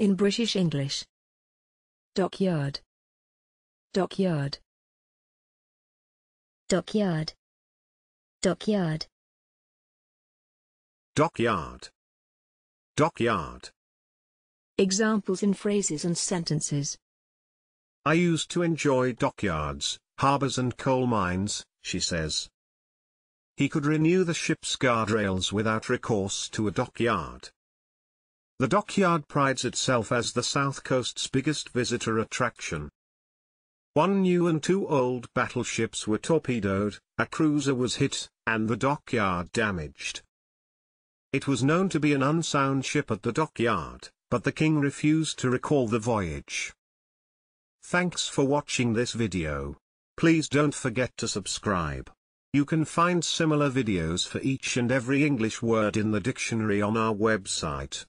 in British English. Dockyard. Dockyard. Dockyard. Dockyard. Dockyard. Dockyard. Examples in phrases and sentences. I used to enjoy dockyards, harbours and coal mines, she says. He could renew the ship's guardrails without recourse to a dockyard. The dockyard prides itself as the South Coast's biggest visitor attraction. One new and two old battleships were torpedoed, a cruiser was hit, and the dockyard damaged. It was known to be an unsound ship at the dockyard, but the king refused to recall the voyage. Thanks for watching this video. Please don't forget to subscribe. You can find similar videos for each and every English word in the dictionary on our website.